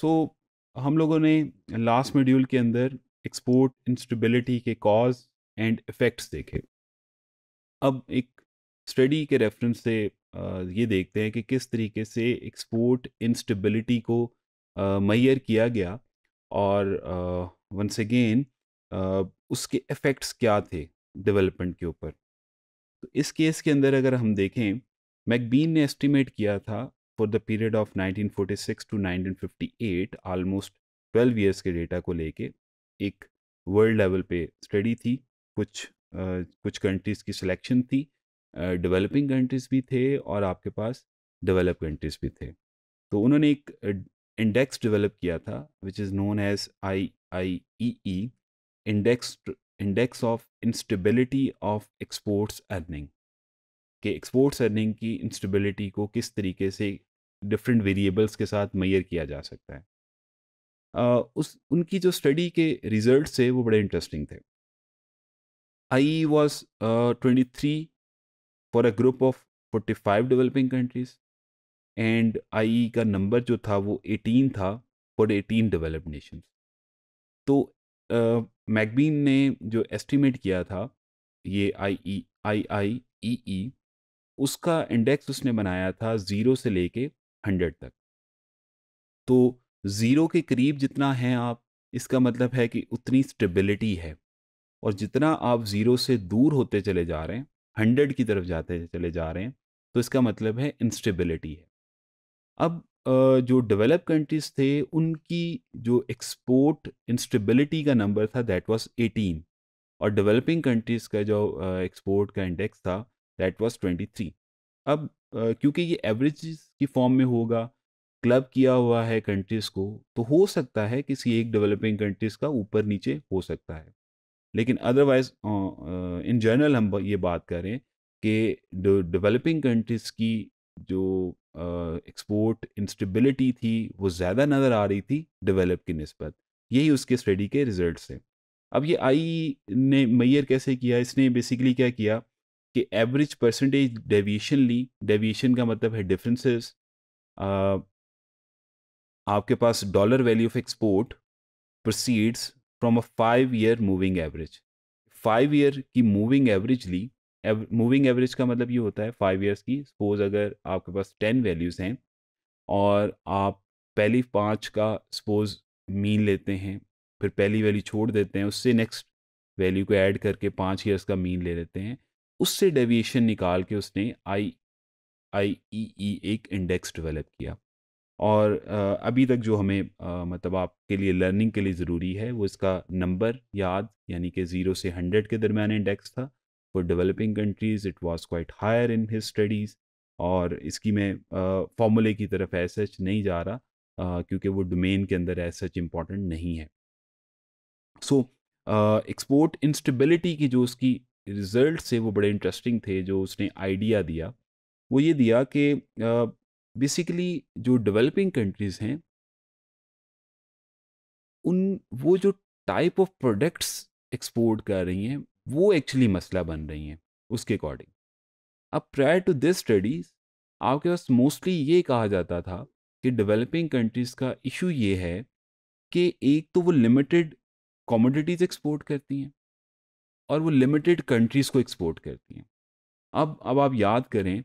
सो so, हम लोगों ने लास्ट मॉड्यूल के अंदर एक्सपोर्ट इंस्टेबिलिटी के कॉज एंड इफ़ेक्ट्स देखे अब एक स्टडी के रेफरेंस से ये देखते हैं कि किस तरीके से एक्सपोर्ट इंस्टेबिलिटी को मैयर किया गया और वंस अगेन उसके इफ़ेक्ट्स क्या थे डेवलपमेंट के ऊपर तो इस केस के अंदर अगर हम देखें मैकबीन ने एस्टिमेट किया था for the period of 1946 fifty 1958 almost 12 years के डेटा को लेके एक वर्ल्ड लेवल पे स्टडी थी कुछ Uh, कुछ कंट्रीज़ की सिलेक्शन थी डेवलपिंग uh, कंट्रीज़ भी थे और आपके पास डेवलप कंट्रीज़ भी थे तो उन्होंने एक इंडेक्स डेवलप किया था which is known as I I E E index index of instability of exports earning के एक्सपोर्ट्स अर्निंग की इंस्टेबिलिटी को किस तरीके से डिफरेंट वेरिएबल्स के साथ मैयर किया जा सकता है उस उनकी जो स्टडी के रिजल्ट थे वो बड़े इंटरेस्टिंग थे I was twenty three for a group of forty five developing countries and I का नंबर जो था वो एटीन था फॉर एटीन डेवलप्ड नेशंस तो मैगबीन uh, ने जो एस्टिमेट किया था ये आई ई आई आई ई ई उसका इंडेक्स उसने बनाया था ज़ीरो से लेके हंड्रेड तक तो ज़ीरो के करीब जितना है आप इसका मतलब है कि उतनी स्टेबिलिटी है और जितना आप ज़ीरो से दूर होते चले जा रहे हैं हंड्रेड की तरफ जाते चले जा रहे हैं तो इसका मतलब है इंस्टेबिलिटी है अब जो डेवलप कंट्रीज़ थे उनकी जो एक्सपोर्ट इंस्टेबिलिटी का नंबर था दैट वाज 18 और डेवलपिंग कंट्रीज़ का जो एक्सपोर्ट का इंडेक्स था दैट वाज 23 अब क्योंकि ये एवरेज की फॉर्म में होगा क्लब किया हुआ है कंट्रीज़ को तो हो सकता है किसी एक डेवलपिंग कंट्रीज़ का ऊपर नीचे हो सकता है लेकिन अदरवाइज इन जनरल हम ये बात करें कि डेवलपिंग कंट्रीज़ की जो एक्सपोर्ट uh, इंस्टेबिलिटी थी वो ज़्यादा नज़र आ रही थी डेवलप की नस्बत यही उसके स्टडी के रिज़ल्ट से अब ये आई ने मैयर कैसे किया इसने बेसिकली क्या किया कि एवरेज परसेंटेज डेविएशन ली डेविएशन का मतलब है डिफरेंसेस आपके पास dollar value of export proceeds from a five year moving average five year की मूविंग एवरेज ली मूविंग एवरेज का मतलब ये होता है फाइव ईयर्स की सपोज अगर आपके पास टेन वैल्यूज़ हैं और आप पहली पाँच का सपोज मीन लेते हैं फिर पहली वैल्यू छोड़ देते हैं उससे नेक्स्ट वैल्यू को ऐड करके पाँच ईयर्स का मीन ले लेते हैं उससे डेविएशन निकाल के उसने आई आई ई ई एक इंडेक्स डेवलप किया और अभी तक जो हमें मतलब आपके लिए लर्निंग के लिए ज़रूरी है वो इसका नंबर याद यानी कि ज़ीरो से हंड्रेड के दरमियान इंडेक्स था for developing countries it was quite higher in his studies और इसकी मैं फॉर्मूले की तरफ ऐसा नहीं जा रहा क्योंकि वो डोमेन के अंदर एज सच इम्पॉर्टेंट नहीं है सो एक्सपोर्ट इंस्टेबिलिटी की जो उसकी रिज़ल्ट से वो बड़े इंटरेस्टिंग थे जो उसने आइडिया दिया वो ये दिया कि बेसिकली जो डेवलपिंग कंट्रीज़ हैं उन वो जो टाइप ऑफ प्रोडक्ट्स एक्सपोर्ट कर रही हैं वो एक्चुअली मसला बन रही हैं उसके अकॉर्डिंग अब प्रायर टू दिस स्टडीज़ आपके पास मोस्टली ये कहा जाता था कि डेवलपिंग कंट्रीज़ का इशू ये है कि एक तो वो लिमिटेड कॉमोडिटीज़ एक्सपोर्ट करती हैं और वो लिमिटेड कंट्रीज़ को एक्सपोर्ट करती हैं अब अब आप याद करें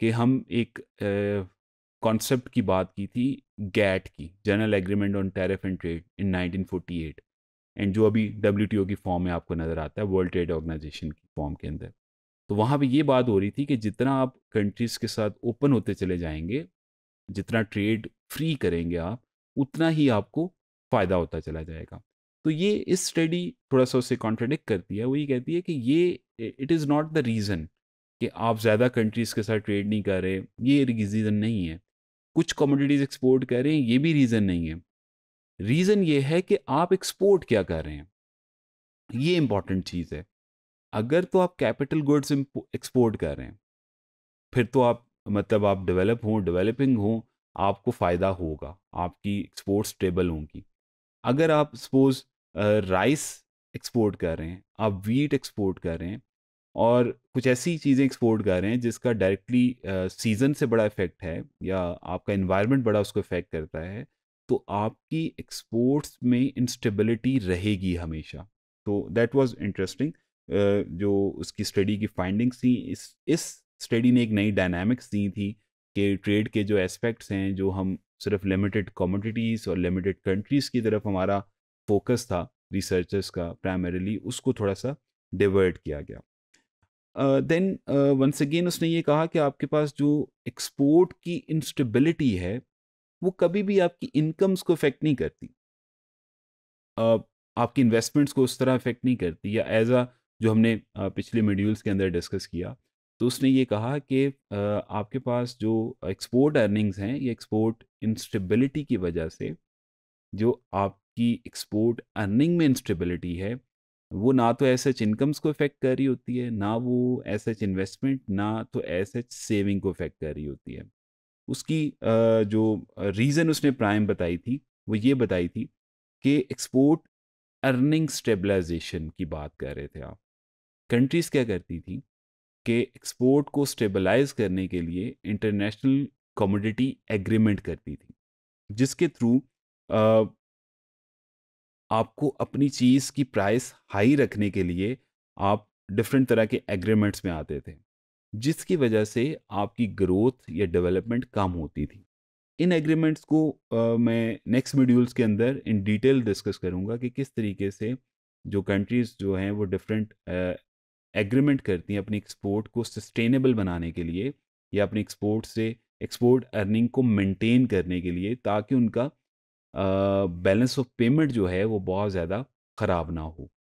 कि हम एक कॉन्सेप्ट की बात की थी गैट की general agreement on tariff and trade in 1948 and जो अभी डब्ल्यू की फॉर्म में आपको नज़र आता है वर्ल्ड ट्रेड ऑर्गेनाइजेशन की फॉर्म के अंदर तो वहाँ पे ये बात हो रही थी कि जितना आप कंट्रीज़ के साथ ओपन होते चले जाएंगे जितना ट्रेड फ्री करेंगे आप उतना ही आपको फ़ायदा होता चला जाएगा तो ये इस स्टडी थोड़ा सा उससे कॉन्ट्रडिक्ट करती है वो ये कहती है कि ये it is not the reason कि आप ज़्यादा कंट्रीज़ के साथ ट्रेड नहीं कर रहे ये रीज़न नहीं है कुछ कमोडिटीज़ एक्सपोर्ट कर रहे हैं ये भी रीज़न नहीं है रीज़न ये है कि आप एक्सपोर्ट क्या कर रहे हैं ये इम्पॉर्टेंट चीज़ है अगर तो आप कैपिटल गुड्स एक्सपोर्ट कर रहे हैं फिर तो आप मतलब आप डेवलप हों डेवलपिंग हों आपको फ़ायदा होगा आपकी एक्सपोर्ट स्टेबल होंगी अगर आप सपोज राइस एक्सपोर्ट कर रहे हैं आप वीट एक्सपोर्ट कर रहे हैं और कुछ ऐसी चीज़ें एक्सपोर्ट कर रहे हैं जिसका डायरेक्टली सीज़न से बड़ा इफेक्ट है या आपका इन्वायरमेंट बड़ा उसको इफेक्ट करता है तो आपकी एक्सपोर्ट्स में इंस्टेबिलिटी रहेगी हमेशा तो दैट वाज इंटरेस्टिंग जो उसकी स्टडी की फाइंडिंग्स थी इस इस स्टडी ने एक नई डायनामिक्स दी थी कि ट्रेड के जो एस्पेक्ट्स हैं जो हम सिर्फ लिमिटेड कॉमोडिटीज़ और लिमिटेड कंट्रीज़ की तरफ हमारा फोकस था रिसर्चर्स का प्राइमरीली उसको थोड़ा सा डिवर्ट किया गया देन वंस अगेन उसने ये कहा कि आपके पास जो एक्सपोर्ट की इंस्टेबिलिटी है वो कभी भी आपकी इनकम्स को इफेक्ट नहीं करती uh, आपकी इन्वेस्टमेंट्स को उस तरह इफेक्ट नहीं करती या एज आ जो हमने uh, पिछले मेड्यूल्स के अंदर डिस्कस किया तो उसने ये कहा कि आपके पास जो एक्सपोर्ट अर्निंग्स हैं ये एक्सपोर्ट इंस्टेबिलिटी की वजह से जो आपकी एक्सपोर्ट अर्निंग में इंस्टेबिलिटी है वो ना तो एस एच इनकम्स को इफेक्ट कर रही होती है ना वो एस एच इन्वेस्टमेंट ना तो एस एच सेविंग को इफेक्ट कर रही होती है उसकी जो रीज़न उसने प्राइम बताई थी वो ये बताई थी कि एक्सपोर्ट अर्निंग स्टेबलाइजेशन की बात कर रहे थे आप कंट्रीज़ क्या करती थी के एक्सपोर्ट को स्टेबलाइज करने के लिए इंटरनेशनल कमोडिटी एग्रीमेंट करती थी जिसके थ्रू आपको अपनी चीज़ की प्राइस हाई रखने के लिए आप डिफरेंट तरह के एग्रीमेंट्स में आते थे जिसकी वजह से आपकी ग्रोथ या डेवलपमेंट कम होती थी इन एग्रीमेंट्स को आ, मैं नेक्स्ट मॉड्यूल्स के अंदर इन डिटेल डिस्कस करूँगा कि किस तरीके से जो कंट्रीज़ जो हैं वो डिफरेंट एग्रीमेंट करती हैं अपनी एक्सपोर्ट को सस्टेनेबल बनाने के लिए या अपनी एक्सपोर्ट से एक्सपोर्ट अर्निंग को मेंटेन करने के लिए ताकि उनका बैलेंस ऑफ पेमेंट जो है वो बहुत ज़्यादा ख़राब ना हो